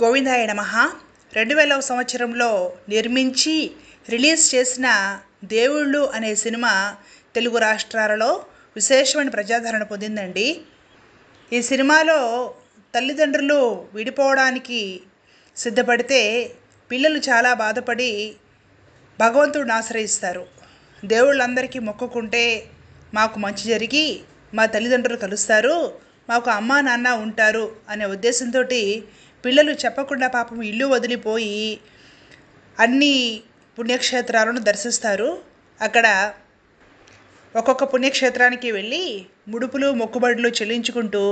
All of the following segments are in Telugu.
గోవిందాయ నమ రెండు వేల సంవత్సరంలో నిర్మించి రిలీజ్ చేసిన దేవుళ్ళు అనే సినిమా తెలుగు రాష్ట్రాలలో విశేషమైన ప్రజాదరణ పొందిందండి ఈ సినిమాలో తల్లిదండ్రులు విడిపోవడానికి సిద్ధపడితే పిల్లలు చాలా బాధపడి భగవంతుడిని ఆశ్రయిస్తారు దేవుళ్ళందరికీ మొక్కుకుంటే మాకు మంచి జరిగి మా తల్లిదండ్రులు కలుస్తారు మాకు అమ్మా నాన్న ఉంటారు అనే ఉద్దేశంతో పిల్లలు చెప్పకుండా పాపం ఇల్లు వదిలిపోయి అన్ని పుణ్యక్షేత్రాలను దర్శిస్తారు అక్కడ ఒక్కొక్క పుణ్యక్షేత్రానికి వెళ్ళి ముడుపులు మొక్కుబడులు చెల్లించుకుంటూ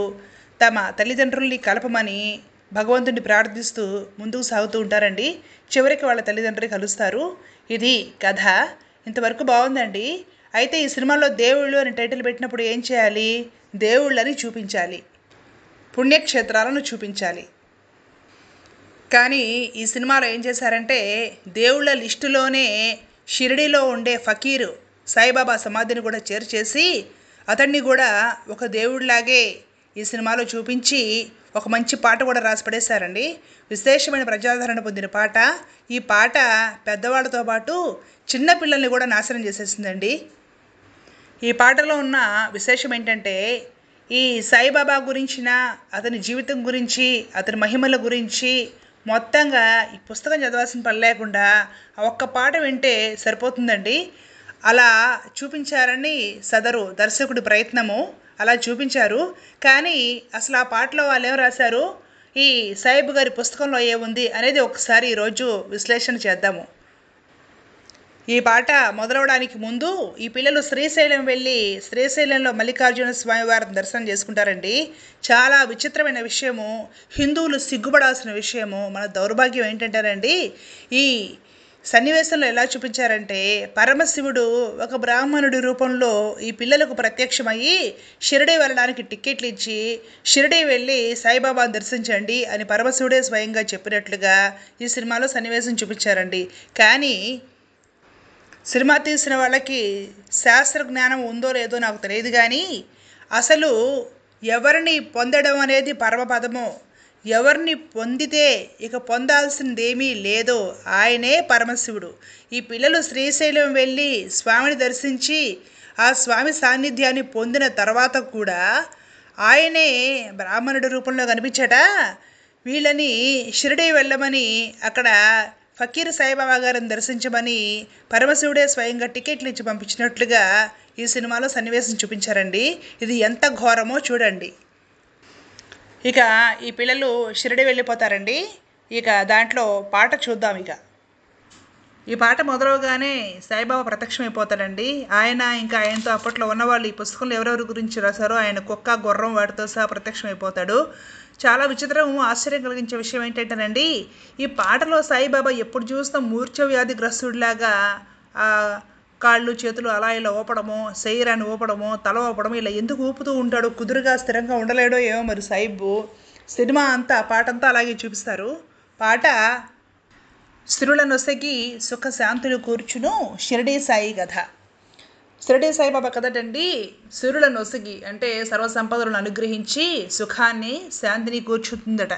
తమ తల్లిదండ్రుల్ని కలపమని భగవంతుని ప్రార్థిస్తూ ముందుకు సాగుతూ ఉంటారండి చివరికి వాళ్ళ తల్లిదండ్రులు కలుస్తారు ఇది కథ ఇంతవరకు బాగుందండి అయితే ఈ సినిమాలో దేవుళ్ళు అని టైటిల్ పెట్టినప్పుడు ఏం చేయాలి దేవుళ్ళని చూపించాలి పుణ్యక్షేత్రాలను చూపించాలి కానీ ఈ సినిమాలో ఏం చేశారంటే దేవుళ్ళ లిస్టులోనే షిరిడిలో ఉండే ఫకీరు సాయిబాబా సమాధిని కూడా చేర్చేసి అతన్ని కూడా ఒక దేవుడిలాగే ఈ సినిమాలో చూపించి ఒక మంచి పాట కూడా రాసిపడేశారండి విశేషమైన ప్రజాదరణ పొందిన పాట ఈ పాట పెద్దవాళ్ళతో పాటు చిన్నపిల్లల్ని కూడా నాశనం చేసేసిందండి ఈ పాటలో ఉన్న విశేషం ఏంటంటే ఈ సాయిబాబా గురించిన అతని జీవితం గురించి అతని మహిమల గురించి మొత్తంగా ఈ పుస్తకం చదవాల్సిన పని లేకుండా ఒక్క పాట వింటే సరిపోతుందండి అలా చూపించారని సదరు దర్శకుడి ప్రయత్నము అలా చూపించారు కానీ అసలు ఆ పాటలో వాళ్ళు ఏం రాశారు ఈ సాయిబు గారి పుస్తకంలో ఏముంది అనేది ఒకసారి ఈరోజు విశ్లేషణ చేద్దాము ఈ పాట మొదలవడానికి ముందు ఈ పిల్లలు శ్రీశైలం వెళ్ళి శ్రీశైలంలో మల్లికార్జున స్వామివారిని దర్శనం చేసుకుంటారండి చాలా విచిత్రమైన విషయము హిందువులు సిగ్గుపడాల్సిన విషయము మన దౌర్భాగ్యం ఏంటంటారండి ఈ సన్నివేశంలో ఎలా చూపించారంటే పరమశివుడు ఒక బ్రాహ్మణుడి రూపంలో ఈ పిల్లలకు ప్రత్యక్షమయ్యి షిరిడీ వెళ్ళడానికి టిక్కెట్లు ఇచ్చి షిరిడీ వెళ్ళి సాయిబాబాను దర్శించండి అని పరమశివుడే స్వయంగా చెప్పినట్లుగా ఈ సినిమాలో సన్నివేశం చూపించారండి కానీ సినిమా తీసిన వాళ్ళకి శాస్త్ర జ్ఞానం ఉందో లేదో నాకు తెలియదు కానీ అసలు ఎవరిని పొందడం అనేది పరమపదము ఎవరిని పొందితే ఇక పొందాల్సిందేమీ లేదో ఆయనే పరమశివుడు ఈ పిల్లలు శ్రీశైలం వెళ్ళి స్వామిని దర్శించి ఆ స్వామి సాన్నిధ్యాన్ని పొందిన తర్వాత కూడా ఆయనే బ్రాహ్మణుడి రూపంలో కనిపించట వీళ్ళని షిరిడి వెళ్ళమని అక్కడ ఫకీర్ సాయిబాబా గారిని దర్శించమని పరమశివుడే స్వయంగా టికెట్లు ఇచ్చి పంపించినట్లుగా ఈ సినిమాలో సన్నివేశం చూపించారండి ఇది ఎంత ఘోరమో చూడండి ఇక ఈ పిల్లలు షిరిడి వెళ్ళిపోతారండి ఇక దాంట్లో పాట చూద్దాం ఇక ఈ పాట మొదలవగానే సాయిబాబా ప్రత్యక్షమైపోతాడండి ఆయన ఇంకా ఆయనతో అప్పట్లో ఉన్నవాళ్ళు ఈ పుస్తకంలో ఎవరెవరి గురించి రాశారో ఆయన కుక్క గుర్రం వాటితో సహా ప్రత్యక్షమైపోతాడు చాలా విచిత్రం ఆశ్చర్యం కలిగించే విషయం ఏంటంటేనండి ఈ పాటలో సాయిబాబా ఎప్పుడు చూసినా మూర్ఛ వ్యాధి గ్రస్తుడిలాగా కాళ్ళు చేతులు అలా ఇలా ఊపడము శరీరాన్ని ఊపడము తల ఊపడము ఇలా ఎందుకు ఊపుతూ ఉంటాడు కుదురుగా స్థిరంగా ఉండలేడో ఏమో మరి సాయిబు సినిమా అంతా పాట అంతా అలాగే చూపిస్తారు పాట స్త్రీల నొసగి సుఖశాంతులు కూర్చును షిరడీ సాయి కథ షిరడి సాయిబాబా కదటండి సూర్యులను నొసిగి అంటే సర్వసంపదలను అనుగ్రహించి సుఖాన్ని శాంతిని కూర్చుతుందట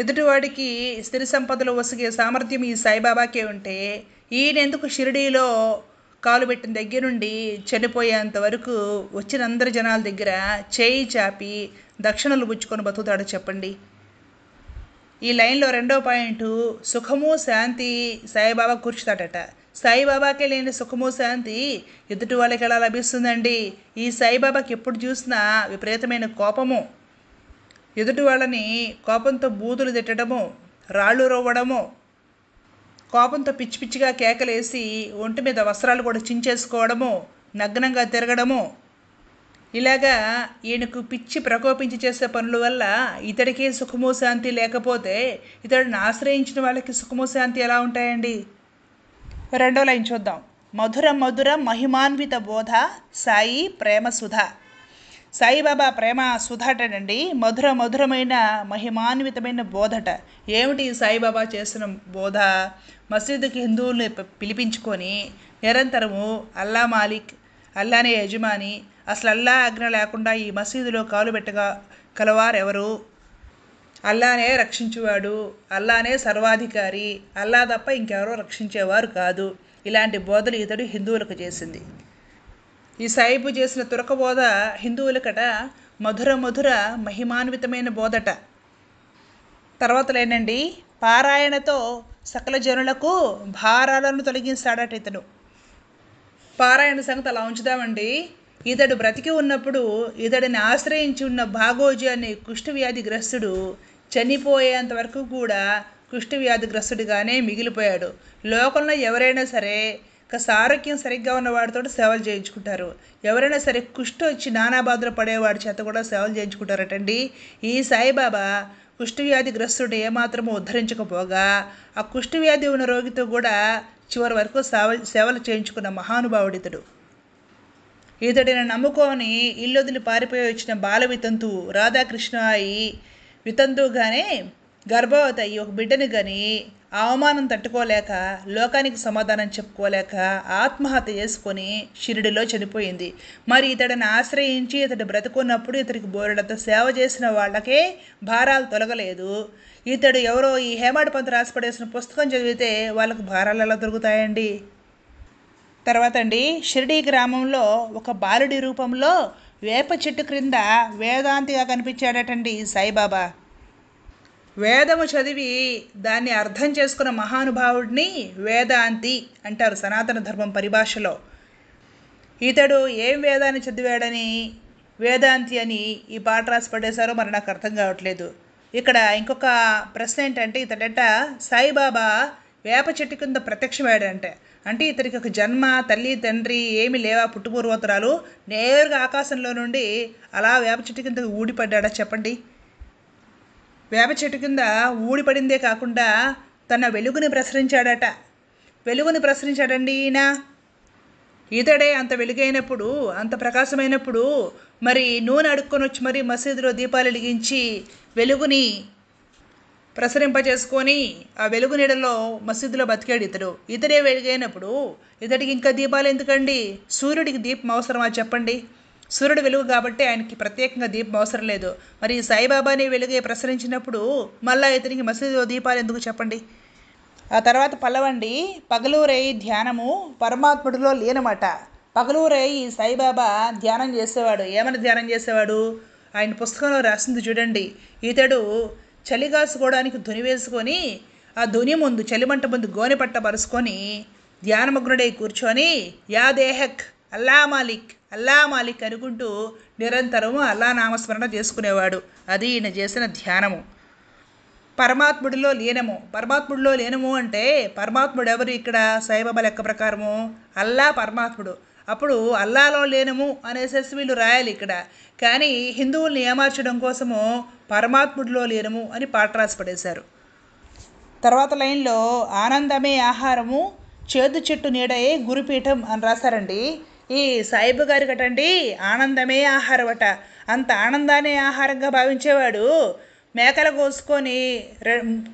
ఎదుటివాడికి స్థిర సంపదలు వసిగే సామర్థ్యం ఈ సాయిబాబాకే ఉంటే ఈయనెందుకు షిరిడీలో కాలు పెట్టిన దగ్గర నుండి చనిపోయేంత వరకు వచ్చిన అందరి జనాల దగ్గర చేయి చాపి దక్షిణలు పుచ్చుకొని బతుకుతాడు చెప్పండి ఈ లైన్లో రెండో పాయింట్ సుఖము శాంతి సాయిబాబా కూర్చుతాడట సాయిబాబాకే లేని సుఖము శాంతి ఎదుటి వాళ్ళకి ఎలా లభిస్తుందండి ఈ సాయిబాబాకి ఎప్పుడు చూసినా విపరీతమైన కోపము ఎదుటి వాళ్ళని కోపంతో బూతులు తిట్టడము రాళ్ళు రవ్వడము కోపంతో పిచ్చి పిచ్చిగా కేకలేసి ఒంటి మీద వస్త్రాలు కూడా చించేసుకోవడము నగ్నంగా తిరగడము ఇలాగా ఈయనకు పిచ్చి ప్రకోపించి చేసే పనుల వల్ల ఇతడికి సుఖము శాంతి లేకపోతే ఇతడిని ఆశ్రయించిన వాళ్ళకి సుఖము శాంతి ఎలా ఉంటాయండి రెండో లైన్ చూద్దాం మధుర మధుర మహిమాన్విత బోధ సాయి ప్రేమ సుధ సాయిబాబా ప్రేమ సుధాటనండి మధుర మధురమైన మహిమాన్వితమైన బోధట ఏమిటి సాయిబాబా చేసిన బోధ మసీదుకి హిందువుల్ని పిలిపించుకొని నిరంతరము అల్లా మాలిక్ అల్లానే యజమాని అసలు అల్లా అగ్ని లేకుండా ఈ మసీదులో కాలు పెట్టగా కలవారెవరు అల్లానే రక్షించువాడు అల్లానే సర్వాధికారి అల్లా తప్ప ఇంకెవరో రక్షించేవారు కాదు ఇలాంటి బోధలు ఇతడు హిందువులకు చేసింది ఈ సాయిబు చేసిన తురక బోధ హిందువులకట మధుర మధుర మహిమాన్వితమైన బోధట తర్వాతలేనండి పారాయణతో సకల జనులకు భారాలను తొలగిస్తాడట ఇతడు పారాయణ సంగతి అలా ఉంచుదామండి ఇతడు బ్రతికి ఉన్నప్పుడు ఇతడిని ఆశ్రయించి ఉన్న భాగోజీ అనే గ్రస్తుడు చనిపోయేంత వరకు కూడా వ్యాధిగ్రస్తుడిగానే మిగిలిపోయాడు లోకంలో ఎవరైనా సరే ఇక ఆరోగ్యం సరిగ్గా ఉన్న వాడితో సేవలు చేయించుకుంటారు ఎవరైనా సరే కుష్ఠ వచ్చి నానా బాధలు పడేవాడి చేత కూడా సేవలు చేయించుకుంటారటండి ఈ సాయిబాబా వ్యాధి గ్రస్తుడు ఏమాత్రము ఉద్ధరించకపోగా ఆ వ్యాధి ఉన్న రోగితో కూడా చివరి వరకు సేవలు సేవలు చేయించుకున్న మహానుభావుడితడు ఇతడిని నమ్ముకొని ఇల్లు వదిలి పారిపోయి వచ్చిన బాల వితంతువు రాధాకృష్ణ అయి వితంతువుగానే గర్భవతి అయ్యి ఒక బిడ్డని గని అవమానం తట్టుకోలేక లోకానికి సమాధానం చెప్పుకోలేక ఆత్మహత్య చేసుకొని షిరిడిలో చనిపోయింది మరి ఇతడిని ఆశ్రయించి ఇతడు బ్రతుకున్నప్పుడు ఇతడికి బోరెడంత సేవ చేసిన వాళ్ళకే భారాలు తొలగలేదు ఇతడు ఎవరో ఈ హేమాడ్ పంత రాసిపడేసిన పుస్తకం చదివితే వాళ్ళకు భారాలు ఎలా దొరుకుతాయండి తర్వాత అండి షిరిడి గ్రామంలో ఒక బాలుడి రూపంలో వేప చెట్టు క్రింద వేదాంతిగా కనిపించాడటండి సాయిబాబా వేదము చదివి దాన్ని అర్థం చేసుకున్న మహానుభావుడిని వేదాంతి అంటారు సనాతన ధర్మం పరిభాషలో ఇతడు ఏం వేదాన్ని చదివాడని వేదాంతి అని ఈ పాట రాసి పడేశారో మరి నాకు అర్థం కావట్లేదు ఇక్కడ ఇంకొక ప్రశ్న ఏంటంటే ఇతడట సాయిబాబా వేప చెట్టు కింద ప్రత్యక్షమయ్యాడంటే అంటే ఇతనికి ఒక జన్మ తల్లి తండ్రి ఏమి లేవా పుట్టుపూర్వోత్తరాలు నేరుగా ఆకాశంలో నుండి అలా వేప చెట్టు కింద ఊడిపడ్డా చెప్పండి వేప చెట్టు కింద ఊడిపడిందే కాకుండా తన వెలుగుని ప్రసరించాడట వెలుగుని ప్రసరించాడండి ఈయన ఇతడే అంత వెలుగైనప్పుడు అంత ప్రకాశమైనప్పుడు మరి నూనె అడుక్కొని వచ్చి మరి మసీదులో దీపాలు వెలిగించి వెలుగుని ప్రసరింపజేసుకొని ఆ వెలుగు నీడలో మసీదులో బతికాడు ఇతడు ఇతడే వెలుగైనప్పుడు ఇతడికి ఇంకా దీపాలు ఎందుకండి సూర్యుడికి దీపం అవసరమా చెప్పండి సూర్యుడు వెలుగు కాబట్టి ఆయనకి ప్రత్యేకంగా దీపం అవసరం లేదు మరి సాయిబాబాని వెలుగే ప్రసరించినప్పుడు మళ్ళా ఇతనికి మసీదులో దీపాలు ఎందుకు చెప్పండి ఆ తర్వాత పల్లవండి పగలూరై ధ్యానము పరమాత్ముడిలో లేనమాట పగలూరై సాయిబాబా ధ్యానం చేసేవాడు ఏమైనా ధ్యానం చేసేవాడు ఆయన పుస్తకంలో రాసింది చూడండి ఇతడు చలిగాసుకోవడానికి ధ్వని వేసుకొని ఆ ధ్వని ముందు చలిమంట ముందు గోని పట్ట పరుచుకొని ధ్యానమగ్నుడై కూర్చొని యా దేహక్ అల్లా మాలిక్ అల్లా మాలిక్ అనుకుంటూ నిరంతరము అల్లా నామస్మరణ చేసుకునేవాడు అది ఈయన చేసిన ధ్యానము పరమాత్ముడిలో లీనము పరమాత్ముడిలో లీనము అంటే పరమాత్ముడు ఎవరు ఇక్కడ సాయిబాబా లెక్క ప్రకారము అల్లా పరమాత్ముడు అప్పుడు అల్లాలో లేనము అనేసేసి వీళ్ళు రాయాలి ఇక్కడ కానీ హిందువుల్ని ఏమార్చడం కోసము పరమాత్ముడిలో లేనము అని పాట రాసిపడేశారు తర్వాత లైన్లో ఆనందమే ఆహారము చేదు చెట్టు నీడయే గురుపీఠం అని రాశారండి ఈ సాయిబు గారు కటండి ఆనందమే ఆహారమట అంత ఆనందాన్ని ఆహారంగా భావించేవాడు మేకలు కోసుకొని రె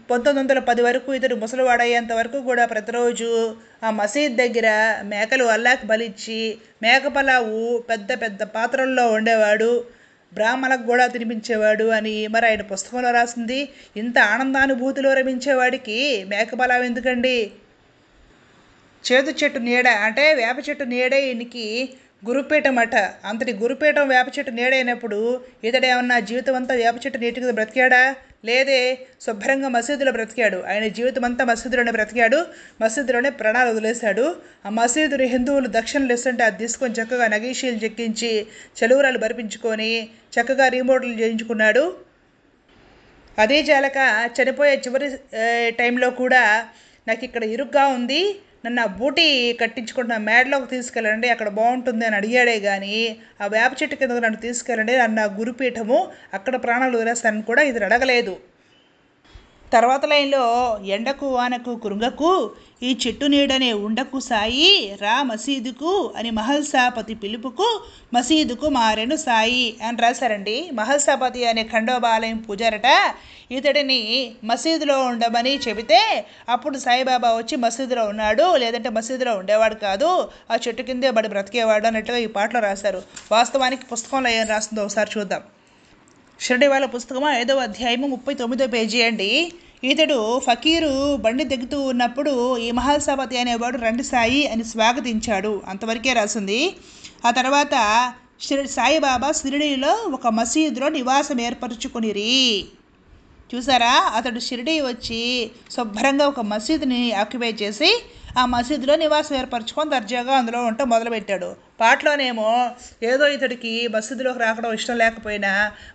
పంతొమ్మిది వందల పది వరకు ఇతడు ముసలివాడయ్యేంత వరకు కూడా ప్రతిరోజు ఆ మసీద్ దగ్గర మేకలు అల్లాకి బలిచ్చి మేక పలావు పెద్ద పెద్ద పాత్రల్లో ఉండేవాడు బ్రాహ్మణకు కూడా తినిపించేవాడు అని మరి ఆయన పుస్తకంలో రాసింది ఇంత ఆనందానుభూతిలో రమించేవాడికి మేక పలావు ఎందుకండి చేదు చెట్టు నీడ అంటే వేప చెట్టు నీడ ఈయనకి గురుపేట మఠ అంతటి గురుపీఠం వేప చెట్టు నీడైనప్పుడు ఇతడేమన్నా జీవితం అంతా వేప చెట్టు నీటి మీద బ్రతికాడా లేదే శుభ్రంగా మసీదులో బ్రతికాడు ఆయన జీవితం అంతా మసీదులోనే బ్రతికాడు మసీదులోనే ప్రాణాలు వదిలేశాడు ఆ మసీదులు హిందువులు దక్షిణలు ఇస్తుంటే అది తీసుకొని చక్కగా నగీషీలు చెక్కించి చలువురాలు బరిపించుకొని చక్కగా రీమోట్లు చేయించుకున్నాడు అదే జాలక చనిపోయే చివరి టైంలో కూడా నాకు ఇక్కడ ఇరుగ్గా ఉంది నన్ను ఆ బూటీ కట్టించుకుంటున్న మేడలోకి తీసుకెళ్ళండి అక్కడ బాగుంటుంది అని అడిగాడే కానీ ఆ వేప చెట్టు కింద నన్ను తీసుకెళ్ళండి అన్న గురుపీఠము అక్కడ ప్రాణాలు వదిలేస్తానని కూడా ఇది అడగలేదు తర్వాత లైన్లో ఎండకు వానకు కురుంగకు ఈ చెట్టు నీడనే ఉండకు సాయి రా మసీదుకు అని మహల్సాపతి పిలుపుకు మసీదుకు మారెను సాయి అని రాశారండి మహల్సాపతి అనే ఖండోబాలయం పూజారట ఇతడిని మసీదులో ఉండమని చెబితే అప్పుడు సాయిబాబా వచ్చి మసీదులో ఉన్నాడు లేదంటే మసీదులో ఉండేవాడు కాదు ఆ చెట్టు కిందే బడి బ్రతికేవాడు అన్నట్టుగా ఈ పాటలో రాశారు వాస్తవానికి పుస్తకంలో ఏం రాస్తుందో ఒకసారి చూద్దాం షిరడి వాళ్ళ పుస్తకం ఐదవ అధ్యాయము ముప్పై తొమ్మిదో పేజీ అండి ఇతడు ఫకీరు బండి దిగుతూ ఉన్నప్పుడు ఈ మహల్సాపతి అనేవాడు రెండు సాయి అని స్వాగతించాడు అంతవరకే రాసింది ఆ తర్వాత సాయిబాబా షిరిడీలో ఒక మసీదులో నివాసం ఏర్పరచుకునిరి చూసారా అతడు షిరిడీ వచ్చి శుభ్రంగా ఒక మసీదుని ఆక్యుపై చేసి ఆ మసీదులో నివాసం ఏర్పరచుకొని దర్జాగా అందులో ఉంటూ మొదలుపెట్టాడు పాటలోనేమో ఏదో ఇతడికి మసీదులోకి రావడం ఇష్టం లేకపోయినా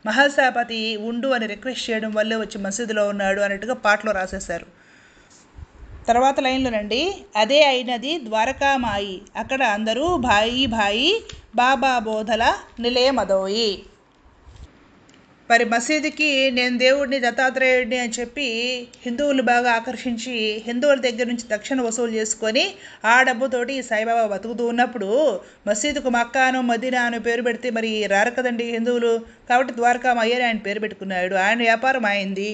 మహాసాపతి ఉండు అని రిక్వెస్ట్ చేయడం వల్లే వచ్చి మసీదులో ఉన్నాడు అన్నట్టుగా పాటలో రాసేశారు తర్వాత లైన్లోనండి అదే అయినది ద్వారకామాయి అక్కడ అందరూ భాయి భాయి బాబా బోధల నిలయమదోయి మరి మసీదుకి నేను దేవుడిని దత్తాత్రేయుడిని అని చెప్పి హిందువులు బాగా ఆకర్షించి హిందువుల దగ్గర నుంచి దక్షిణ వసూలు చేసుకొని ఆ డబ్బుతోటి సాయిబాబా బతుకుతూ ఉన్నప్పుడు మసీదుకు మక్కాను మదీనా అని పేరు పెడితే మరి రారు కదండి హిందువులు కాబట్టి ద్వారకా మయ్యని ఆయన పేరు పెట్టుకున్నాడు ఆయన వ్యాపారం అయింది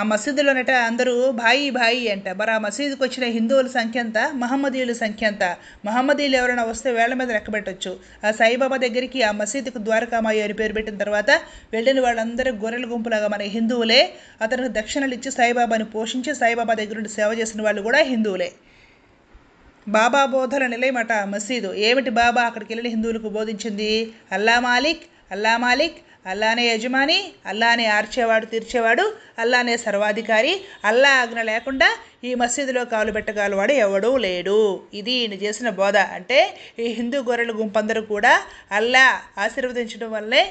ఆ మసీదులోనట అందరూ భాయి భాయి అంట మరి ఆ మసీదుకు వచ్చిన హిందువుల సంఖ్య అంత మహమ్మదీయుల సంఖ్య అంత మహమ్మదీయులు ఎవరైనా వస్తే వేళ్ల మీద లెక్కబెట్టచ్చు ఆ సాయిబాబా దగ్గరికి ఆ మసీదుకు ద్వారకామాయి అని పేరు పెట్టిన తర్వాత వెళ్ళిన వాళ్ళందరూ గొర్రెల గుంపులాగా మన హిందువులే అతనికి దక్షిణలు ఇచ్చి సాయిబాబాని పోషించి సాయిబాబా దగ్గర నుండి సేవ చేసిన వాళ్ళు కూడా హిందువులే బాబా బోధన నిలయమట మసీదు ఏమిటి బాబా అక్కడికి వెళ్ళిన హిందువులకు బోధించింది అల్లా మాలిక్ అల్లా మాలిక్ అల్లానే యజమాని అల్లానే ఆర్చేవాడు తీర్చేవాడు అల్లానే సర్వాధికారి అల్లా ఆజ్ఞ లేకుండా ఈ మసీదులో కాలు పెట్టగలవాడు ఎవడూ లేడు ఇది ఈయన చేసిన బోధ అంటే ఈ హిందూ గొర్రెల గుంపందరూ కూడా అల్లా ఆశీర్వదించడం వల్లే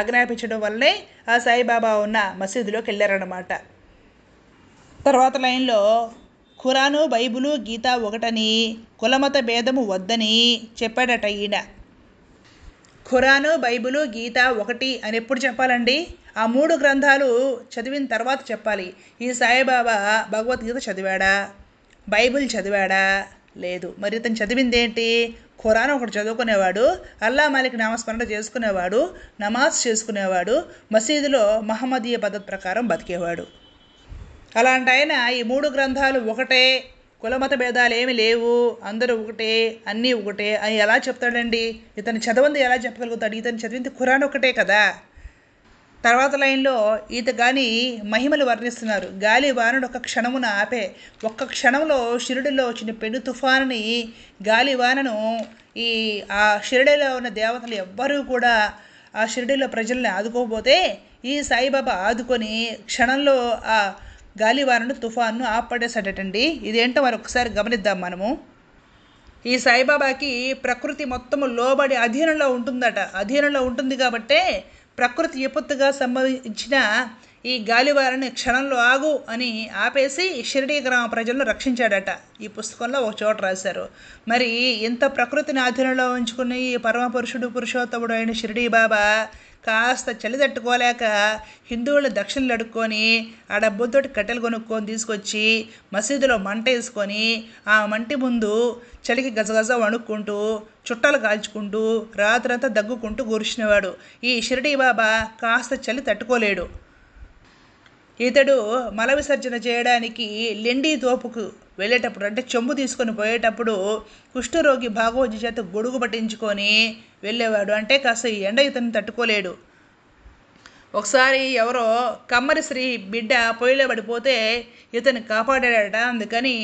ఆజ్ఞాపించడం వల్లే ఆ సాయిబాబా ఉన్న మసీదులోకి వెళ్ళారన్నమాట తర్వాత లైన్లో ఖురాను బైబులు గీత ఒకటని కులమత భేదము వద్దని చెప్పాడట ఈయన ఖురాను బైబిలు గీత ఒకటి అని ఎప్పుడు చెప్పాలండి ఆ మూడు గ్రంథాలు చదివిన తర్వాత చెప్పాలి ఈ సాయిబాబా భగవద్గీత చదివాడా బైబిల్ చదివాడా లేదు మరి ఇతను చదివింది ఏంటి ఖురాన్ ఒకటి చదువుకునేవాడు అల్లా మాలిక్ నామస్మరణ చేసుకునేవాడు నమాజ్ చేసుకునేవాడు మసీదులో మహమ్మదీయ పద్ధతి ప్రకారం బతికేవాడు అలాంటి ఆయన ఈ మూడు గ్రంథాలు ఒకటే కులమత భేదాలు ఏమి లేవు అందరూ ఒకటే అన్నీ ఒకటే అని ఎలా చెప్తాడండి ఇతను చదవంది ఎలా చెప్పగలుగుతాడు ఇతను చదివింది ఖురాన్ ఒకటే కదా తర్వాత లైన్లో ఈత గాని మహిమలు వర్ణిస్తున్నారు గాలి వానడు ఒక క్షణమున ఆపే ఒక్క క్షణంలో షిరుడిలో వచ్చిన పెను తుఫానుని గాలి వానను ఈ ఆ షిరుడిలో ఉన్న దేవతలు ఎవ్వరూ కూడా ఆ షిరుడిలో ప్రజల్ని ఆదుకోకపోతే ఈ సాయిబాబా ఆదుకొని క్షణంలో ఆ గాలివానను తుఫాన్ను ఆపడేశాడటండి ఇదేంటో మరి ఒకసారి గమనిద్దాం మనము ఈ సాయిబాబాకి ప్రకృతి మొత్తము లోబడి అధీనంలో ఉంటుందట అధీనంలో ఉంటుంది కాబట్టే ప్రకృతి విపత్తుగా సంభవించిన ఈ గాలివారని క్షణంలో ఆగు అని ఆపేసి షిరిడీ గ్రామ ప్రజలను రక్షించాడట ఈ పుస్తకంలో ఒక చోట రాశారు మరి ఇంత ప్రకృతిని ఆధీనంలో ఉంచుకుని ఈ పరమపురుషుడు పురుషోత్తముడు అయిన షిరిడీ బాబా కాస్త చలి తట్టుకోలేక హిందువులు దక్షిణలు అడుక్కొని ఆ డబ్బుతోటి కట్టెలు కొనుక్కొని తీసుకొచ్చి మసీదులో మంట వేసుకొని ఆ మంటి ముందు చలికి గజగజ వణుక్కుంటూ చుట్టాలు కాల్చుకుంటూ రాత్రంతా దగ్గుకుంటూ కూర్చునేవాడు ఈ షిరిడీ బాబా కాస్త చలి తట్టుకోలేడు ఇతడు మల విసర్జన చేయడానికి లెండి తోపుకు వెళ్ళేటప్పుడు అంటే చెంబు తీసుకొని పోయేటప్పుడు కుష్ఠరోగి భాగవతి చేత గొడుగు పట్టించుకొని వెళ్ళేవాడు అంటే కాస్త ఈ ఎండ ఇతను తట్టుకోలేడు ఒకసారి ఎవరో కమ్మరి శ్రీ బిడ్డ పొయ్యిలో పడిపోతే ఇతను కాపాడాడట అందుకని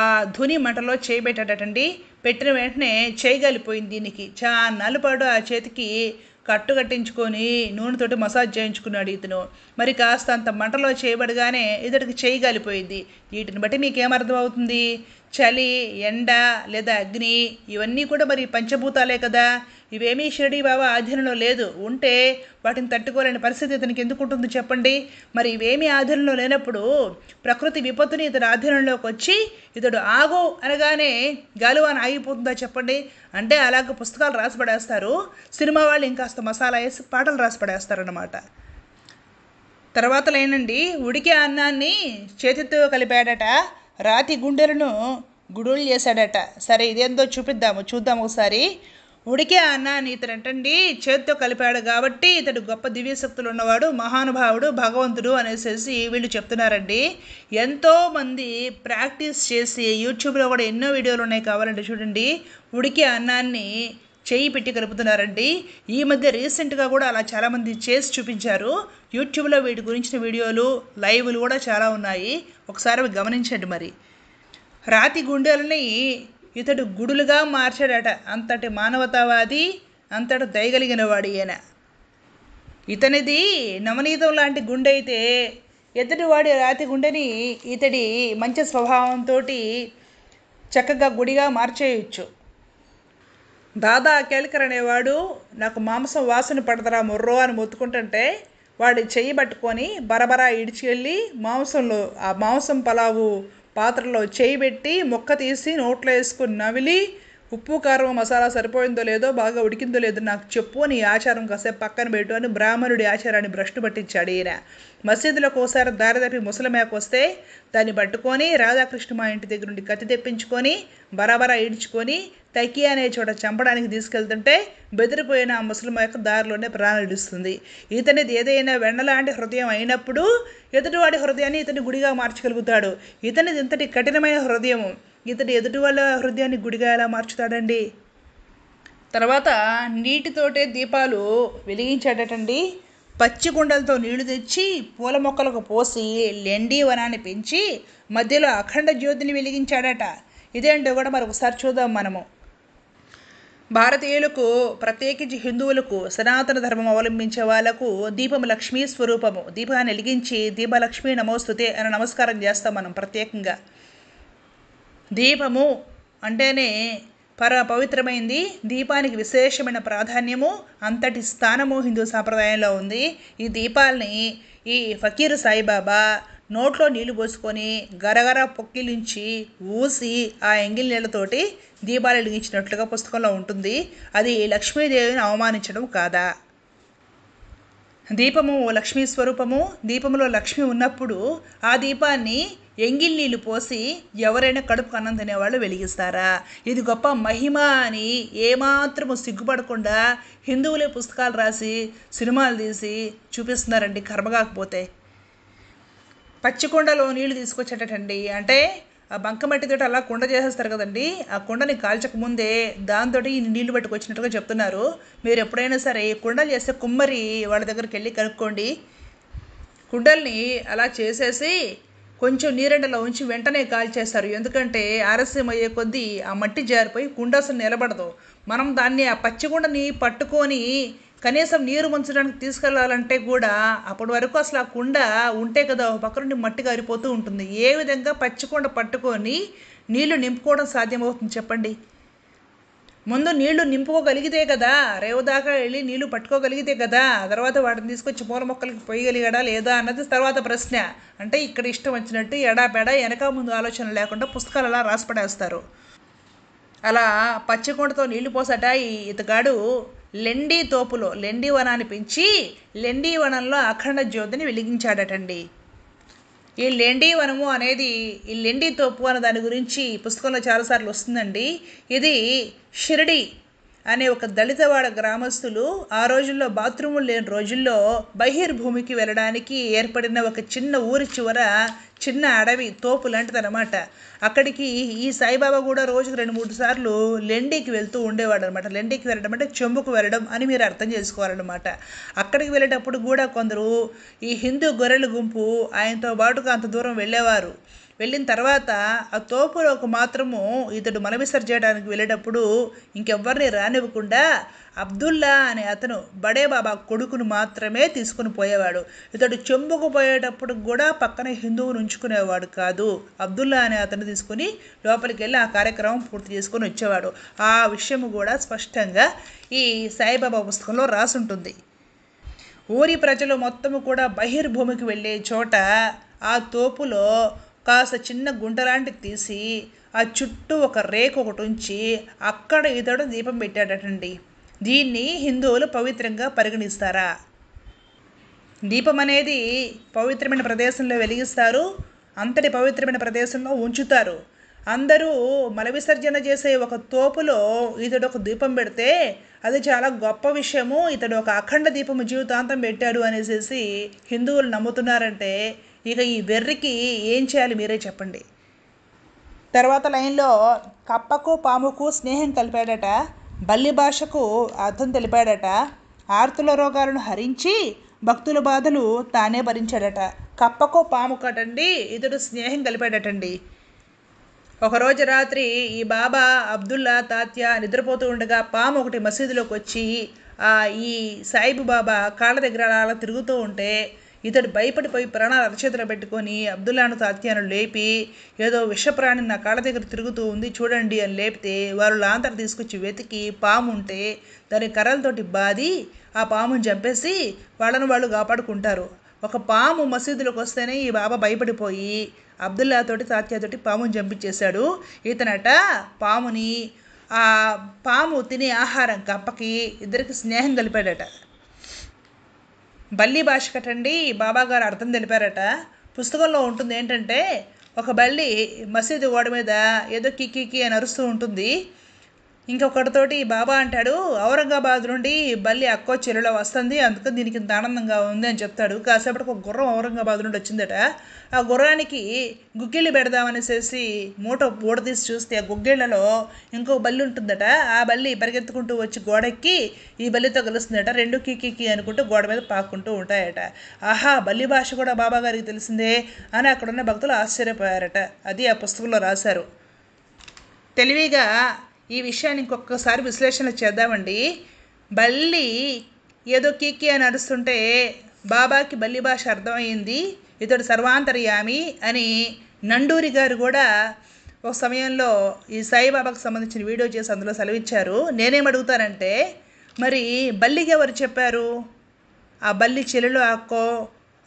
ఆ ధుని మంటలో చేయబెట్టాడటండి పెట్టిన వెంటనే చేయగలిపోయింది దీనికి చాలా పాటు ఆ చేతికి కట్టు కట్టించుకొని నూనెతోటి మసాజ్ చేయించుకున్నాడు ఇతను మరి కాస్త అంత మంటలో చేయబడగానే ఇతడికి చేయగలిపోయింది వీటిని బట్టి మీకేమర్థమవుతుంది చలి ఎండ లేదా అగ్ని ఇవన్నీ కూడా మరి పంచభూతాలే కదా ఇవేమీ షిరడీ బాబా ఆధీనంలో లేదు ఉంటే వాటిని తట్టుకోలేని పరిస్థితి ఇతనికి ఎందుకు ఉంటుందో చెప్పండి మరి ఇవేమీ ఆధీనంలో లేనప్పుడు ప్రకృతి విపత్తుని ఇతడు ఆధీనంలోకి వచ్చి ఇతడు ఆగు అనగానే గాలువాన ఆగిపోతుందా చెప్పండి అంటే అలాగ పుస్తకాలు రాసిపడేస్తారు సినిమా వాళ్ళు ఇంకాస్త మసాలా వేసి పాటలు రాసి అనమాట తర్వాత లేనండి ఉడికే అన్నాన్ని చేతితో కలిపాడట రాతి గుండెలను గుడులు చేశాడట సరే ఇదేందో చూపిద్దాము చూద్దాము ఒకసారి ఉడికే అన్నాన్ని అంటండి చేతితో కలిపాడు కాబట్టి ఇతడు గొప్ప దివ్యశక్తులు ఉన్నవాడు మహానుభావుడు భగవంతుడు అనేసి వీళ్ళు చెప్తున్నారండి ఎంతోమంది ప్రాక్టీస్ చేసి యూట్యూబ్లో కూడా ఎన్నో వీడియోలు ఉన్నాయి కావాలంటే చూడండి ఉడికే అన్నాన్ని చేయి పెట్టి కలుపుతున్నారండి ఈ మధ్య రీసెంట్గా కూడా అలా చాలామంది చేసి చూపించారు యూట్యూబ్లో వీటి గురించిన వీడియోలు లైవ్లు కూడా చాలా ఉన్నాయి ఒకసారి అవి గమనించండి మరి రాతి గుండెలని ఇతడు గుడులుగా మార్చాడట అంతటి మానవతావాది అంతటి దయగలిగిన వాడు ఈయన ఇతనిది నవనీతం లాంటి గుండె అయితే ఎదుటివాడి రాతి గుండెని ఇతడి మంచి స్వభావంతో చక్కగా గుడిగా మార్చేయచ్చు దాదా కేళకర్ అనేవాడు నాకు మాంసం వాసన పడదరా మొర్రో అని మొత్తుకుంటుంటే వాడు చెయ్యి పట్టుకొని బరబరా ఇడిచి వెళ్ళి మాంసంలో ఆ మాంసం పలావు పాత్రలో చేయి పెట్టి మొక్క తీసి నోట్లో వేసుకుని నవిలి ఉప్పు కారం మసాలా సరిపోయిందో లేదో బాగా ఉడికిందో లేదో నాకు చెప్పు అని ఆచారం కాసేపు పక్కన పెట్టు అని బ్రాహ్మణుడి ఆచారాన్ని భ్రష్టు పట్టించాడు ఈయన మసీదులో ఒకసారి దారి తప్పి ముసలమేకు వస్తే దాన్ని పట్టుకొని రాధాకృష్ణ మా ఇంటి దగ్గర నుండి కత్తి తెప్పించుకొని బరాబరా ఈడ్చుకొని తకి అనే చోట చంపడానికి తీసుకెళ్తుంటే బెదిరిపోయిన ఆ ముసలమ్మ యొక్క దారిలోనే నిలుస్తుంది ఇతనిది ఏదైనా వెన్నలాంటి హృదయం అయినప్పుడు ఎదుటివాడి హృదయాన్ని ఇతని గుడిగా మార్చగలుగుతాడు ఇతనిది ఇంతటి కఠినమైన హృదయం ఇతడు ఎదుటి వాళ్ళ హృదయాన్ని గుడిగా ఎలా మార్చుతాడండి తర్వాత నీటితోటే దీపాలు వెలిగించాడటండి పచ్చి కుండలతో నీళ్లు తెచ్చి పూల మొక్కలకు పోసి లెండి వనాన్ని పెంచి మధ్యలో అఖండ జ్యోతిని వెలిగించాడట ఇదేంటో కూడా మరొకసారి చూద్దాం మనము భారతీయులకు ప్రత్యేకించి హిందువులకు సనాతన ధర్మం అవలంబించే వాళ్లకు దీపం లక్ష్మీ స్వరూపము దీపాన్ని వెలిగించి దీపలక్ష్మీ నమోస్తుతే అని నమస్కారం చేస్తాం మనం ప్రత్యేకంగా దీపము అంటేనే పర పవిత్రమైంది దీపానికి విశేషమైన ప్రాధాన్యము అంతటి స్థానము హిందూ సాంప్రదాయంలో ఉంది ఈ దీపాలని ఈ ఫకీర్ సాయిబాబా నోట్లో నీళ్లు పోసుకొని గరగర పొక్కిలించి ఊసి ఆ ఎంగిలి నీళ్ళతోటి దీపాలు వెలిగించినట్లుగా పుస్తకంలో ఉంటుంది అది లక్ష్మీదేవిని అవమానించడం కాదా దీపము ఓ లక్ష్మీ స్వరూపము దీపంలో లక్ష్మి ఉన్నప్పుడు ఆ దీపాన్ని నీళ్ళు పోసి ఎవరైనా కడుపు అన్నం తినేవాళ్ళు వెలిగిస్తారా ఇది గొప్ప మహిమ అని ఏమాత్రము సిగ్గుపడకుండా హిందువులే పుస్తకాలు రాసి సినిమాలు తీసి చూపిస్తున్నారండి కర్మ కాకపోతే పచ్చికొండలో నీళ్లు తీసుకొచ్చేటండి అంటే ఆ తోటి అలా కుండ చేసేస్తారు కదండి ఆ కుండని కాల్చకముందే దాంతో ఈ నీళ్లు పట్టుకొచ్చినట్టుగా చెప్తున్నారు మీరు ఎప్పుడైనా సరే కుండలు చేస్తే కుమ్మరి వాళ్ళ దగ్గరికి వెళ్ళి కనుక్కోండి కుండల్ని అలా చేసేసి కొంచెం నీరెండలో ఉంచి వెంటనే కాల్చేస్తారు ఎందుకంటే ఆలస్యం అయ్యే కొద్దీ ఆ మట్టి జారిపోయి కుండ అసలు నిలబడదు మనం దాన్ని ఆ పచ్చిగుండని పట్టుకొని కనీసం నీరు ముంచడానికి తీసుకెళ్లాలంటే కూడా అప్పటి వరకు అసలు ఆ కుండ ఉంటే కదా ఒక పక్క నుండి మట్టి గారిపోతూ ఉంటుంది ఏ విధంగా పచ్చికొండ పట్టుకొని నీళ్లు నింపుకోవడం సాధ్యమవుతుంది చెప్పండి ముందు నీళ్లు నింపుకోగలిగితే కదా రేవు దాకా వెళ్ళి నీళ్లు పట్టుకోగలిగితే కదా తర్వాత వాటిని తీసుకొచ్చి పూల మొక్కలకి పోయగలిగాడా లేదా అన్నది తర్వాత ప్రశ్న అంటే ఇక్కడ ఇష్టం వచ్చినట్టు ఎడాపెడ వెనక ముందు ఆలోచన లేకుండా పుస్తకాలు అలా రాసిపడేస్తారు అలా పచ్చికొండతో నీళ్లు పోసట ఈ ఇతగాడు లెండి తోపులో లెండి వనాన్ని పెంచి లెండి వనంలో అఖండ జ్యోతిని వెలిగించాడటండి ఈ లెండి వనము అనేది ఈ లెండి తోపు అనే దాని గురించి పుస్తకంలో చాలాసార్లు వస్తుందండి ఇది షిరిడి అనే ఒక దళితవాడ గ్రామస్తులు ఆ రోజుల్లో బాత్రూములు లేని రోజుల్లో బహిర్భూమికి వెళ్ళడానికి ఏర్పడిన ఒక చిన్న ఊరి చివర చిన్న అడవి తోపు లాంటిదనమాట అక్కడికి ఈ సాయిబాబా కూడా రోజుకు రెండు మూడు సార్లు లెండికి వెళ్తూ ఉండేవాడు అనమాట లెండికి వెళ్ళడం అంటే చెంబుకు వెళ్ళడం అని మీరు అర్థం చేసుకోవాలన్నమాట అక్కడికి వెళ్ళేటప్పుడు కూడా కొందరు ఈ హిందూ గొర్రెల గుంపు ఆయనతో పాటుగా అంత దూరం వెళ్ళేవారు వెళ్ళిన తర్వాత ఆ తోపులోకి మాత్రము ఇతడు మలవిసర్ చేయడానికి వెళ్ళేటప్పుడు ఇంకెవ్వరిని రానివ్వకుండా అబ్దుల్లా అనే అతను బడే బాబా కొడుకును మాత్రమే తీసుకుని పోయేవాడు ఇతడు చెంబుకు పోయేటప్పుడు కూడా పక్కన హిందువును ఉంచుకునేవాడు కాదు అబ్దుల్లా అనే అతను తీసుకుని లోపలికి వెళ్ళి ఆ కార్యక్రమం పూర్తి చేసుకొని వచ్చేవాడు ఆ విషయం కూడా స్పష్టంగా ఈ సాయిబాబా పుస్తకంలో రాసుంటుంది ఊరి ప్రజలు మొత్తము కూడా బహిర్భూమికి వెళ్ళే చోట ఆ తోపులో కాస్త చిన్న గుంటలాంటిది తీసి ఆ చుట్టూ ఒక రేకు ఒకటి ఉంచి అక్కడ ఇతడు దీపం పెట్టాడటండి దీన్ని హిందువులు పవిత్రంగా పరిగణిస్తారా దీపం అనేది పవిత్రమైన ప్రదేశంలో వెలిగిస్తారు అంతటి పవిత్రమైన ప్రదేశంలో ఉంచుతారు అందరూ మల విసర్జన చేసే ఒక తోపులో ఇతడు ఒక దీపం పెడితే అది చాలా గొప్ప విషయము ఇతడు ఒక అఖండ దీపము జీవితాంతం పెట్టాడు అనేసి హిందువులు నమ్ముతున్నారంటే ఇక ఈ వెర్రికి ఏం చేయాలి మీరే చెప్పండి తర్వాత లైన్లో కప్పకు పాముకు స్నేహం కలిపాడట బల్లి భాషకు అర్థం తెలిపాడట ఆర్తుల రోగాలను హరించి భక్తుల బాధలు తానే భరించాడట కప్పకు పాము కటండి ఇతడు స్నేహం కలిపాడటండి ఒకరోజు రాత్రి ఈ బాబా అబ్దుల్లా తాత్య నిద్రపోతూ ఉండగా పాము ఒకటి మసీదులోకి వచ్చి ఈ సాయిబు బాబా కాళ్ళ దగ్గర అలా తిరుగుతూ ఉంటే ఇతడు భయపడిపోయి ప్రాణాలు అరచేతులు పెట్టుకొని అబ్దుల్లాను తాత్యాను లేపి ఏదో విషప్రాణి నా కాళ్ళ దగ్గర తిరుగుతూ ఉంది చూడండి అని లేపితే వారు లాంతర తీసుకొచ్చి వెతికి పాము ఉంటే దాని కర్రలతోటి బాది ఆ పామును చంపేసి వాళ్ళను వాళ్ళు కాపాడుకుంటారు ఒక పాము మసీదులోకి వస్తేనే ఈ బాబా భయపడిపోయి అబ్దుల్లాతోటి తాత్యాతోటి పామును చంపించేశాడు ఇతనట పాముని ఆ పాము తినే ఆహారం కప్పకి ఇద్దరికి స్నేహం కలిపాడట బల్లి భాష కటండి బాబాగారు అర్థం తెలిపారట పుస్తకంలో ఉంటుంది ఏంటంటే ఒక బల్లి మసీదు గోడ మీద ఏదో కిక్కి అని అరుస్తూ ఉంటుంది ఇంకొకటితోటి బాబా అంటాడు ఔరంగాబాద్ నుండి బల్లి అక్కో చెల్లెలో వస్తుంది అందుకని దీనికి ఇంత ఆనందంగా ఉంది అని చెప్తాడు కాసేపటికి ఒక గుర్రం ఔరంగాబాద్ నుండి వచ్చిందట ఆ గుర్రానికి గుగ్గిళ్ళు పెడదామనేసేసి మూట ఊడదీసి చూస్తే ఆ గుగ్గిళ్ళలో ఇంకో బల్లి ఉంటుందట ఆ బల్లి పరిగెత్తుకుంటూ వచ్చి గోడెక్కి ఈ బల్లితో కలుస్తుందట రెండు కీకి అనుకుంటూ గోడ మీద పాక్కుంటూ ఉంటాయట ఆహా బల్లి భాష కూడా బాబా గారికి తెలిసిందే అని అక్కడున్న భక్తులు ఆశ్చర్యపోయారట అది ఆ పుస్తకంలో రాశారు తెలివిగా ఈ విషయాన్ని ఇంకొకసారి విశ్లేషణ చేద్దామండి బల్లి ఏదో కీకీ అని అరుస్తుంటే బాబాకి బల్లి భాష అర్థమైంది ఇతడు సర్వాంతర్యామి అని నండూరి గారు కూడా ఒక సమయంలో ఈ సాయిబాబాకు సంబంధించిన వీడియో చేసి అందులో సెలవిచ్చారు నేనేమడుగుతానంటే మరి బల్లికి ఎవరు చెప్పారు ఆ బల్లి చెల్లెలు ఆక్కో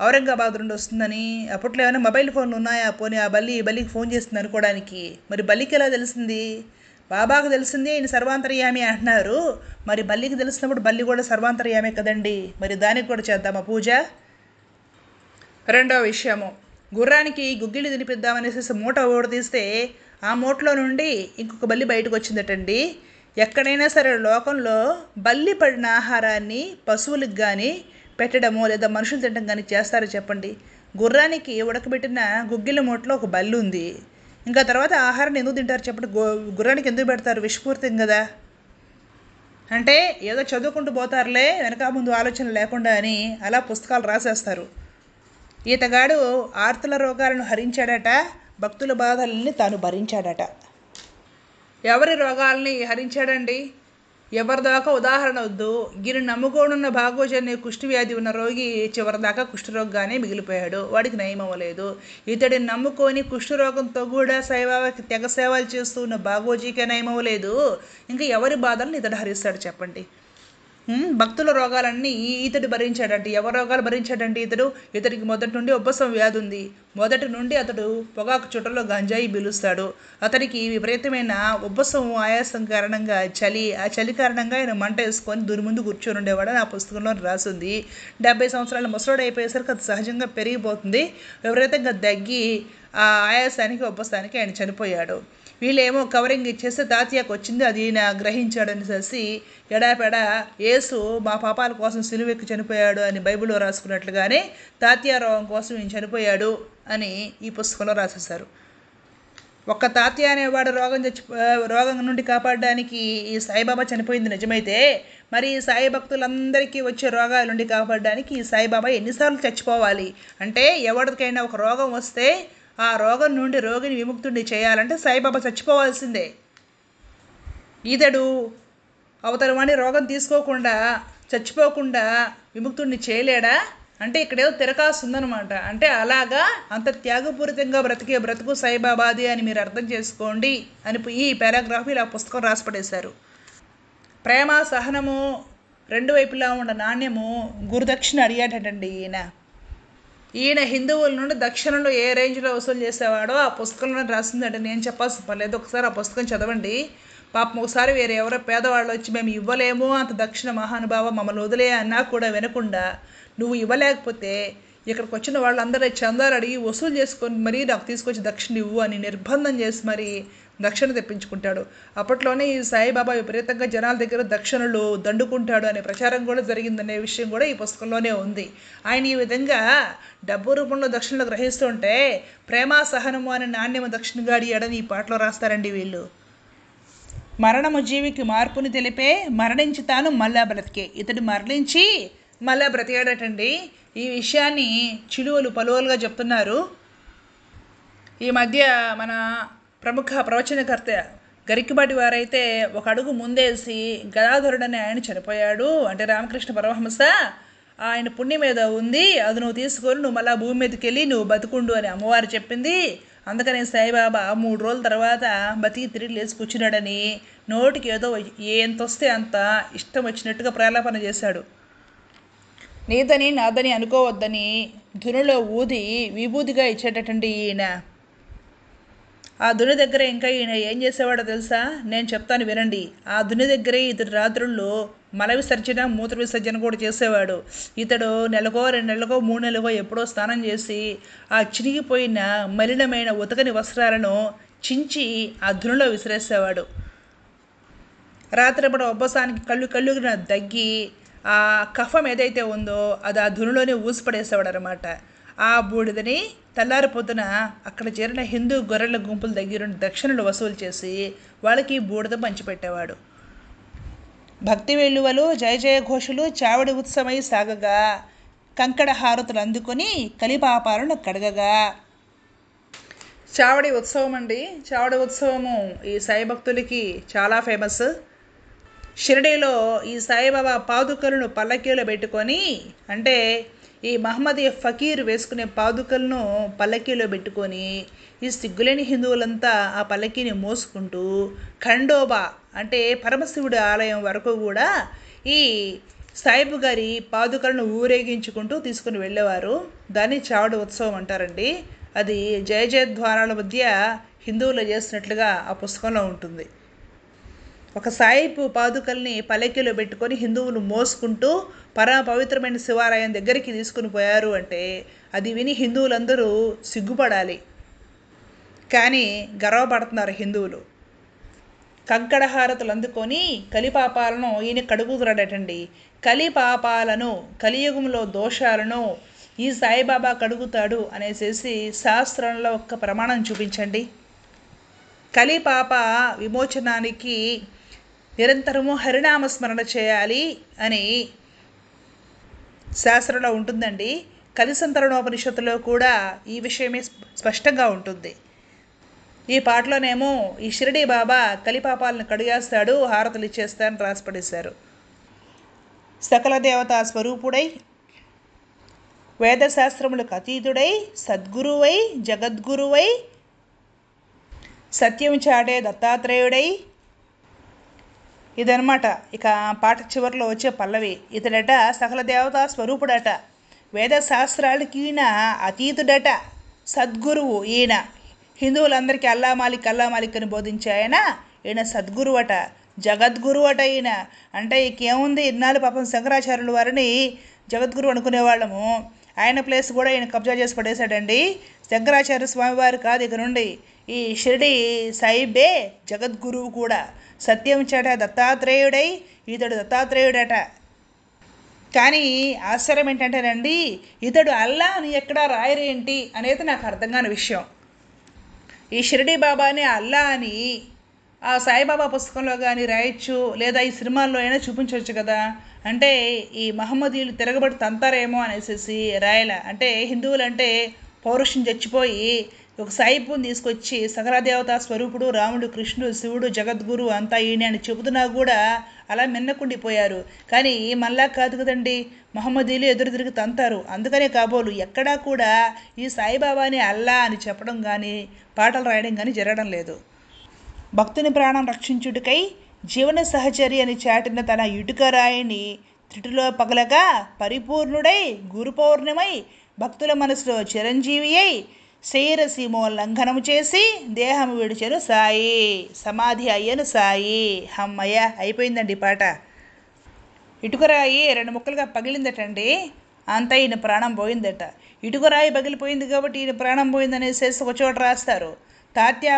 ఔరంగాబాద్ నుండి వస్తుందని అప్పట్లో ఏమైనా మొబైల్ ఫోన్లు ఉన్నాయా పోనీ ఆ బల్లి బల్లికి ఫోన్ చేస్తుంది అనుకోవడానికి మరి బల్లికి ఎలా తెలిసింది బాబాకు తెలిసింది ఈయన సర్వాంతర్యామి అంటున్నారు మరి బల్లికి తెలిసినప్పుడు బల్లి కూడా సర్వాంతర్యామే కదండి మరి దానికి కూడా చేద్దామా పూజ రెండవ విషయము గుర్రానికి గుగ్గిళ్ళు తినిపిద్దామనేసి మూట తీస్తే ఆ మూటలో నుండి ఇంకొక బల్లి బయటకు వచ్చిందటండి ఎక్కడైనా సరే లోకంలో బల్లి పడిన ఆహారాన్ని పశువులకు కానీ పెట్టడము లేదా మనుషులు తినడం కానీ చేస్తారో చెప్పండి గుర్రానికి ఉడకబెట్టిన గుగ్గిల మూటలో ఒక బల్లి ఉంది ఇంకా తర్వాత ఆహారాన్ని ఎందుకు తింటారు చెప్పండి గుర్రానికి ఎందుకు పెడతారు విషపూరితం కదా అంటే ఏదో చదువుకుంటూ పోతారులే వెనక ముందు ఆలోచన లేకుండా అని అలా పుస్తకాలు రాసేస్తారు ఈతగాడు ఆర్తుల రోగాలను హరించాడట భక్తుల బాధల్ని తాను భరించాడట ఎవరి రోగాల్ని హరించాడండి ఎవరిదాకా ఉదాహరణ వద్దు గిరి నమ్ముకోనున్న భాగోజనే వ్యాధి ఉన్న రోగి చివరిదాకా కుష్ఠరోగ్గానే మిగిలిపోయాడు వాడికి నయం అవ్వలేదు ఇతడిని నమ్ముకొని కుష్ఠరోగంతో కూడా శైవాకి తెగ సేవలు చేస్తూ ఉన్న భాగోజీకే నయం అవ్వలేదు ఇంకా ఎవరి బాధలను ఇతడు హరిస్తాడు చెప్పండి భక్తుల రోగాలన్నీ ఇతడు భరించాడంటే ఎవరి రోగాలు భరించాడంటే ఇతడు ఇతడికి మొదటి నుండి ఉపశమ వ్యాధి ఉంది మొదటి నుండి అతడు పొగాకు చుట్టలో గంజాయి పీలుస్తాడు అతనికి విపరీతమైన ఉబ్బసం ఆయాసం కారణంగా చలి ఆ చలి కారణంగా ఆయన మంట వేసుకొని దురిముందు కూర్చొని ఉండేవాడు ఆ పుస్తకంలో రాసింది డెబ్బై సంవత్సరాల ముసలోడు అయిపోయేసరికి అది సహజంగా పెరిగిపోతుంది విపరీతంగా దగ్గి ఆ ఆయాసానికి ఉపశానికి ఆయన చనిపోయాడు వీళ్ళేమో కవరింగ్ ఇచ్చేస్తే తాతయ్యకు వచ్చింది అది ఈయన గ్రహించాడని చేసి ఎడాపెడ యేసు మా పాపాల కోసం సిలువెక్కి చనిపోయాడు అని బైబిల్లో రాసుకున్నట్లుగానే రోగం కోసం ఈయన చనిపోయాడు అని ఈ పుస్తకంలో రాసేశారు ఒక్క తాతయ్య అనేవాడు రోగం చచ్చి రోగం నుండి కాపాడడానికి ఈ సాయిబాబా చనిపోయింది నిజమైతే మరి ఈ సాయి భక్తులందరికీ వచ్చే రోగాల నుండి కాపాడడానికి ఈ సాయిబాబా ఎన్నిసార్లు చచ్చిపోవాలి అంటే ఎవరికైనా ఒక రోగం వస్తే ఆ రోగం నుండి రోగిని విముక్తుడిని చేయాలంటే సాయిబాబా చచ్చిపోవాల్సిందే అవతల వాణి రోగం తీసుకోకుండా చచ్చిపోకుండా విముక్తుడిని చేయలేడా అంటే ఇక్కడేదో తిరకాసు ఉందనమాట అంటే అలాగా అంత త్యాగపూరితంగా బ్రతికే బ్రతుకు సాయిబాబాది అని మీరు అర్థం చేసుకోండి అని ఈ పారాగ్రాఫ్ ఇలా పుస్తకం రాసిపడేశారు ప్రేమ సహనము రెండు వైపులా ఉన్న నాణ్యము గురుదక్షిణ అడిగాడటండి ఈయన ఈయన హిందువుల నుండి దక్షిణంలో ఏ రేంజ్లో వసూలు చేసేవాడో ఆ పుస్తకంలో రాసిందంటే నేను చెప్పాల్సిన పర్లేదు ఒకసారి ఆ పుస్తకం చదవండి పాపం ఒకసారి వేరే ఎవరో పేదవాళ్ళు వచ్చి మేము ఇవ్వలేము అంత దక్షిణ మహానుభావ మమ్మల్ని వదిలే అన్నా కూడా వినకుండా నువ్వు ఇవ్వలేకపోతే ఇక్కడికి వచ్చిన వాళ్ళందరూ చందాలు అడిగి వసూలు చేసుకొని మరీ నాకు తీసుకొచ్చి దక్షిణ ఇవ్వు అని నిర్బంధం చేసి మరీ దక్షిణ తెప్పించుకుంటాడు అప్పట్లోనే ఈ సాయిబాబా విపరీతంగా జనాల దగ్గర దక్షిణలు దండుకుంటాడు అనే ప్రచారం కూడా జరిగిందనే విషయం కూడా ఈ పుస్తకంలోనే ఉంది ఆయన ఈ విధంగా డబ్బు రూపంలో దక్షిణలు గ్రహిస్తుంటే ప్రేమ సహనము అనే నాణ్యము దక్షిణగాడియాడని ఈ పాటలో రాస్తారండి వీళ్ళు మరణము జీవికి మార్పుని తెలిపే మరణించి తాను మళ్ళా బ్రతికే ఇతడు మరణించి మళ్ళా బ్రతికాడటండి ఈ విషయాన్ని చిలువలు పలువలుగా చెప్తున్నారు ఈ మధ్య మన ప్రముఖ ప్రవచనకర్త గరికిబాటి వారైతే ఒక అడుగు ముందేసి గదాధరుడని ఆయన చనిపోయాడు అంటే రామకృష్ణ పరమహంస ఆయన పుణ్యం ఏదో ఉంది అది నువ్వు తీసుకొని నువ్వు మళ్ళీ భూమి మీదకి వెళ్ళి నువ్వు బతుకుండు అని అమ్మవారు చెప్పింది అందుకనే సాయిబాబా మూడు రోజుల తర్వాత బతికి తిరిగి లేచి కూర్చున్నాడని నోటికి ఏదో ఎంత వస్తే అంత ఇష్టం వచ్చినట్టుగా ప్రేలాపన చేశాడు నీదని నాదని అనుకోవద్దని ధునులో ఊది విభూతిగా ఇచ్చేటటువంటి ఈయన ఆ దుని దగ్గర ఇంకా ఈయన ఏం చేసేవాడో తెలుసా నేను చెప్తాను వినండి ఆ దుని దగ్గరే ఇతడు రాత్రుల్లో మల విసర్జన మూత్ర విసర్జన కూడా చేసేవాడు ఇతడు నెలకో రెండు నెలకో మూడు నెలకో ఎప్పుడో స్నానం చేసి ఆ చిరిగిపోయిన మలినమైన ఉతకని వస్త్రాలను చించి ఆ దునిలో విసిరేసేవాడు రాత్రిపడ ఉబ్బసానికి కళ్ళు కళ్ళుగిన దగ్గి ఆ కఫం ఏదైతే ఉందో అది ఆ దునిలోనే ఊసిపడేసేవాడు అనమాట ఆ బూడిదని తెల్లారిపోతున అక్కడ చేరిన హిందూ గొర్రెల గుంపుల దగ్గర దక్షిణలు వసూలు చేసి వాళ్ళకి బూడిద పంచిపెట్టేవాడు భక్తి వెలువలు జయ జయ చావడి ఉత్సవమై సాగగా కంకడ హారతులు అందుకొని కలిపాపాలను కడగగా చావడి ఉత్సవం అండి చావడి ఉత్సవము ఈ సాయి భక్తులకి చాలా ఫేమస్ షిరిడీలో ఈ సాయిబాబా పాదుకలను పల్లకీలో పెట్టుకొని అంటే ఈ మహమ్మదీయ ఫకీర్ వేసుకునే పాదుకలను పల్లకీలో పెట్టుకొని ఈ సిగ్గులేని హిందువులంతా ఆ పల్లకీని మోసుకుంటూ ఖండోబా అంటే పరమశివుడి ఆలయం వరకు కూడా ఈ సాయిబు గారి పాదుకలను ఊరేగించుకుంటూ తీసుకుని వెళ్ళేవారు దాన్ని చావడి ఉత్సవం అంటారండి అది జయ జయద్వారాల మధ్య హిందువులు చేసినట్లుగా ఆ పుస్తకంలో ఉంటుంది ఒక సాయిపు పాదుకల్ని పలకిలో పెట్టుకొని హిందువులు మోసుకుంటూ పరమ పవిత్రమైన శివాలయం దగ్గరికి తీసుకుని పోయారు అంటే అది విని హిందువులందరూ సిగ్గుపడాలి కానీ గర్వపడుతున్నారు హిందువులు కంకడహారతులు అందుకొని కలిపాపాలను ఈయన కడుగుతున్నాడటండి కలిపాపాలను కలియుగంలో దోషాలను ఈ సాయిబాబా కడుగుతాడు అనేసేసి శాస్త్రంలో ఒక్క ప్రమాణం చూపించండి కలిపాప విమోచనానికి నిరంతరము హరినామ స్మరణ చేయాలి అని శాస్త్రంలో ఉంటుందండి కలిసంతరణోపనిషత్తులో కూడా ఈ విషయమే స్పష్టంగా ఉంటుంది ఈ పాటలోనేమో ఈ షిరిడి బాబా కలిపాపాలను కడిగేస్తాడు హారతులు ఇచ్చేస్తాడని రాసిపడేశారు సకల దేవతా స్వరూపుడై వేదశాస్త్రములకు అతీతుడై సద్గురువై జగద్గురువై సత్యం చాటే దత్తాత్రేయుడై ఇదనమాట ఇక పాట చివరిలో వచ్చే పల్లవి ఇతడట సకల దేవతా స్వరూపుడట వేద శాస్త్రాలకి ఈయన అతీతుడట సద్గురువు ఈయన హిందువులందరికీ అల్లా మాలిక్ అల్లా మాలిక్ అని బోధించే ఆయన ఈయన అట జగద్గురువు అట ఈయన అంటే ఇంకేముంది ఇన్నాళ్ళు పాపం శంకరాచార్యుల వారిని జగద్గురు అనుకునేవాళ్ళము ఆయన ప్లేస్ కూడా ఈయన కబ్జా చేసి పడేశాడండి శంకరాచార్య స్వామివారు కాదు ఇక నుండి ఈ షిరిడి సాయిబే జగద్గురువు కూడా సత్యం ఇచ్చాట దత్తాత్రేయుడై ఇతడు దత్తాత్రేయుడట కానీ ఆశ్చర్యం ఏంటంటేనండి ఇతడు అల్లా అని ఎక్కడా రాయరేంటి అనేది నాకు అర్థం కాని విషయం ఈ షిరిడి బాబాని అల్లా అని ఆ సాయిబాబా పుస్తకంలో కానీ రాయొచ్చు లేదా ఈ సినిమాల్లో అయినా చూపించవచ్చు కదా అంటే ఈ మహమ్మదీయులు తిరగబడి తంతారేమో అనేసి రాయల అంటే హిందువులు అంటే పౌరుషం చచ్చిపోయి ఒక సాయిపుని తీసుకొచ్చి దేవత స్వరూపుడు రాముడు కృష్ణుడు శివుడు జగద్గురు అంతా ఈయన అని చెబుతున్నా కూడా అలా మిన్నకుండిపోయారు కానీ మళ్ళా కాదు కదండి మహమ్మదీలు ఎదురు తిరిగి తంతారు అందుకనే కాబోలు ఎక్కడా కూడా ఈ సాయిబాబాని అల్లా అని చెప్పడం కానీ పాటలు రాయడం కానీ జరగడం లేదు భక్తుని ప్రాణం రక్షించుటకై జీవన సహచరి అని చాటిన తన ఇటుక రాయిని త్రిటిలో పగలగా పరిపూర్ణుడై గురు భక్తుల మనసులో చిరంజీవి అయి శరీరసీమో లంఘనము చేసి దేహము విడిచెను సాయి సమాధి అయ్యను సాయి హమ్మయ్య అయిపోయిందండి పాట ఇటుకరాయి రెండు ముక్కలుగా పగిలిందటండి అంతా ఈయన ప్రాణం పోయిందట ఇటుకరాయి పగిలిపోయింది కాబట్టి ఈయన ప్రాణం పోయిందనేసేసి ఒక చోట రాస్తారు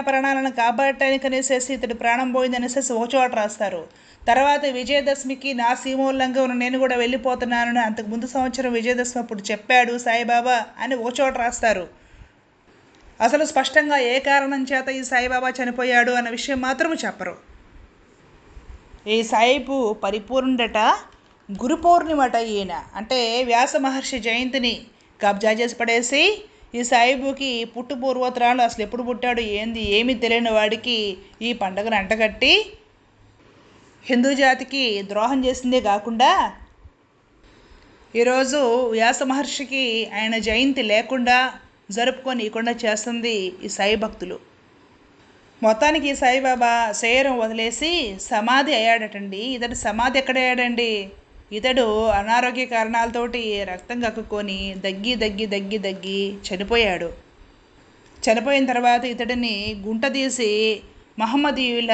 ప్రాణాలను కాపాడటానికి అనేసేసి ఇతడి ప్రాణం పోయిందనేసేసి ఒక చోట రాస్తారు తర్వాత విజయదశమికి నా సీమోల్లంగా ఉన్న నేను కూడా వెళ్ళిపోతున్నానని అంతకు ముందు సంవత్సరం విజయదశమి అప్పుడు చెప్పాడు సాయిబాబా అని ఒక చోట రాస్తారు అసలు స్పష్టంగా ఏ కారణం చేత ఈ సాయిబాబా చనిపోయాడు అన్న విషయం మాత్రము చెప్పరు ఈ సాయిబు పరిపూర్ణుడట గురు పౌర్ణిమట ఈయన అంటే వ్యాస మహర్షి జయంతిని కబ్జా చేసి పడేసి ఈ సాయిబుకి పుట్టు పూర్వోత్తరాలు అసలు ఎప్పుడు పుట్టాడు ఏంది ఏమీ తెలియని వాడికి ఈ పండుగను అంటగట్టి హిందూ జాతికి ద్రోహం చేసిందే కాకుండా ఈరోజు వ్యాస మహర్షికి ఆయన జయంతి లేకుండా జరుపుకొని జరుపుకొనియకుండా చేస్తుంది ఈ సాయి భక్తులు మొత్తానికి ఈ సాయిబాబా శరీరం వదిలేసి సమాధి అయ్యాడటండి ఇతడు సమాధి ఎక్కడయ్యాడండి ఇతడు అనారోగ్య కారణాలతోటి రక్తం కక్కుకొని దగ్గి దగ్గి దగ్గి దగ్గి చనిపోయాడు చనిపోయిన తర్వాత ఇతడిని గుంట తీసి మహమ్మదీయుల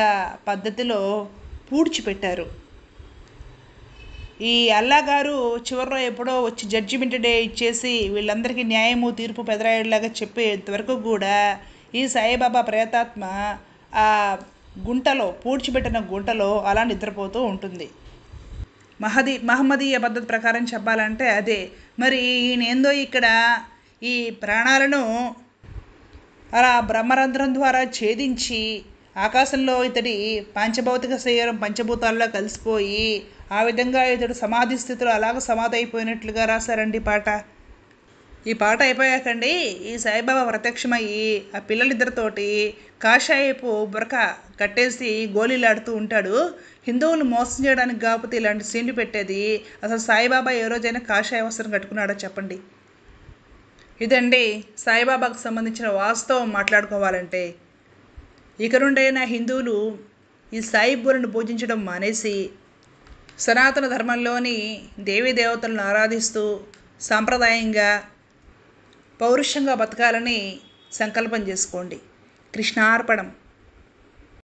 పద్ధతిలో పూడ్చిపెట్టారు ఈ అల్లా గారు చివరిలో ఎప్పుడో వచ్చి జడ్జిమెంట్ డే ఇచ్చేసి వీళ్ళందరికీ న్యాయము తీర్పు పెదరాయుడులాగా చెప్పేంతవరకు కూడా ఈ సాయిబాబా ప్రేతాత్మ ఆ గుంటలో పూడ్చిపెట్టిన గుంటలో అలా నిద్రపోతూ ఉంటుంది మహది మహమ్మదీయ పద్ధతి ప్రకారం చెప్పాలంటే అదే మరి ఈయనేందో ఇక్కడ ఈ ప్రాణాలను అలా బ్రహ్మరంధ్రం ద్వారా ఛేదించి ఆకాశంలో ఇతడి పాంచభౌతిక శరీరం పంచభూతాల్లో కలిసిపోయి ఆ విధంగా ఇతడు సమాధి స్థితిలో అలాగ సమాధి అయిపోయినట్లుగా రాశారండి పాట ఈ పాట అయిపోయాకండి ఈ సాయిబాబా ప్రత్యక్షమయ్యి ఆ పిల్లలిద్దరితోటి కాషాయపు బురక కట్టేసి గోళీలాడుతూ ఉంటాడు హిందువులు మోసం చేయడానికి కాకపోతే ఇలాంటి సీన్లు పెట్టేది అసలు సాయిబాబా ఏ రోజైనా కాషాయ వస్త్రం కట్టుకున్నాడో చెప్పండి ఇదండి సాయిబాబాకు సంబంధించిన వాస్తవం మాట్లాడుకోవాలంటే ఇక నుండైనా హిందువులు ఈ సాయి పూజించడం మానేసి సనాతన ధర్మంలోని దేవీదేవతలను ఆరాధిస్తూ సాంప్రదాయంగా పౌరుషంగా బతకాలని సంకల్పం చేసుకోండి కృష్ణార్పణం